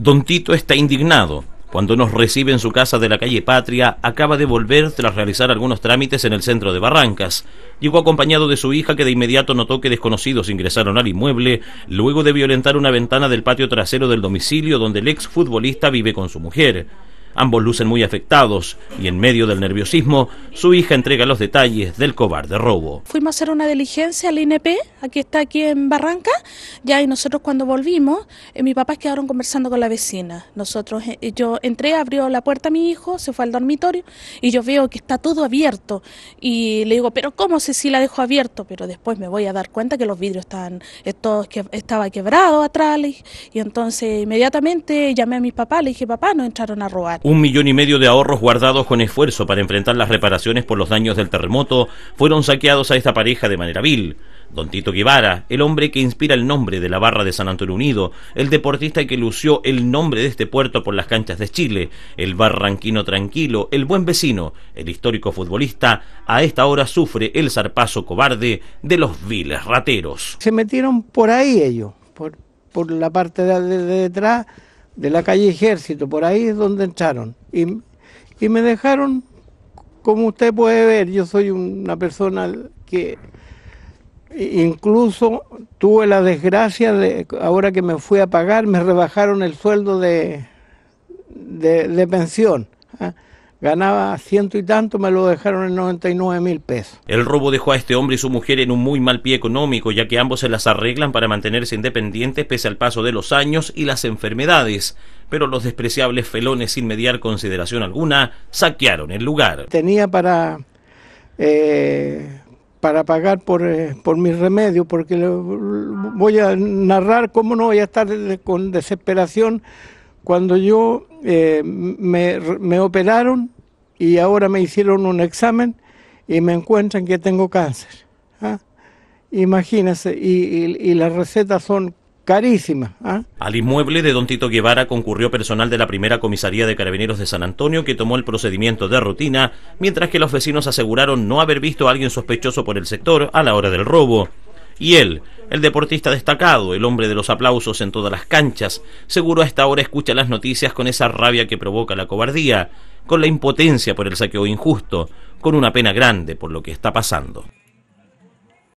Don Tito está indignado. Cuando nos recibe en su casa de la calle Patria, acaba de volver tras realizar algunos trámites en el centro de Barrancas. Llegó acompañado de su hija que de inmediato notó que desconocidos ingresaron al inmueble luego de violentar una ventana del patio trasero del domicilio donde el ex futbolista vive con su mujer. Ambos lucen muy afectados y en medio del nerviosismo, su hija entrega los detalles del cobarde robo. Fuimos a hacer una diligencia al INP, aquí está aquí en Barranca, ya y nosotros cuando volvimos, eh, mis papás quedaron conversando con la vecina. Nosotros, eh, yo entré, abrió la puerta a mi hijo, se fue al dormitorio y yo veo que está todo abierto y le digo, pero ¿cómo sé si la dejo abierto? Pero después me voy a dar cuenta que los vidrios estaban, eh, que, estaba quebrado atrás y entonces inmediatamente llamé a mis papás, le dije, papá, nos entraron a robar. Un millón y medio de ahorros guardados con esfuerzo para enfrentar las reparaciones por los daños del terremoto fueron saqueados a esta pareja de manera vil. Don Tito Guevara, el hombre que inspira el nombre de la barra de San Antonio Unido, el deportista que lució el nombre de este puerto por las canchas de Chile, el barranquino tranquilo, el buen vecino, el histórico futbolista, a esta hora sufre el zarpazo cobarde de los viles rateros. Se metieron por ahí ellos, por, la parte de detrás de la calle Ejército, por ahí es donde entraron. Y, me dejaron, como usted puede ver, yo soy una persona que incluso tuve la desgracia de, ahora que me fui a pagar, me rebajaron el sueldo de, de, pensión. ¿ah? Ganaba ciento y tanto, me lo dejaron en 99 mil pesos. El robo dejó a este hombre y su mujer en un muy mal pie económico, ya que ambos se las arreglan para mantenerse independientes pese al paso de los años y las enfermedades. Pero los despreciables felones, sin mediar consideración alguna, saquearon el lugar. Tenía para, eh, para pagar eh, por, mi remedio, porque voy a narrar cómo no voy a estar con desesperación cuando yo eh, me, operaron y ahora me hicieron un examen y me encuentran que tengo cáncer. ¿ah? Imagínese, y, las recetas son carísimas. ¿ah? Al inmueble de don Tito Guevara concurrió personal de la primera comisaría de carabineros de San Antonio que tomó el procedimiento de rutina, mientras que los vecinos aseguraron no haber visto a alguien sospechoso por el sector a la hora del robo. Y él, el deportista destacado, el hombre de los aplausos en todas las canchas, seguro a esta hora escucha las noticias con esa rabia que provoca la cobardía, con la impotencia por el saqueo injusto, con una pena grande por lo que está pasando.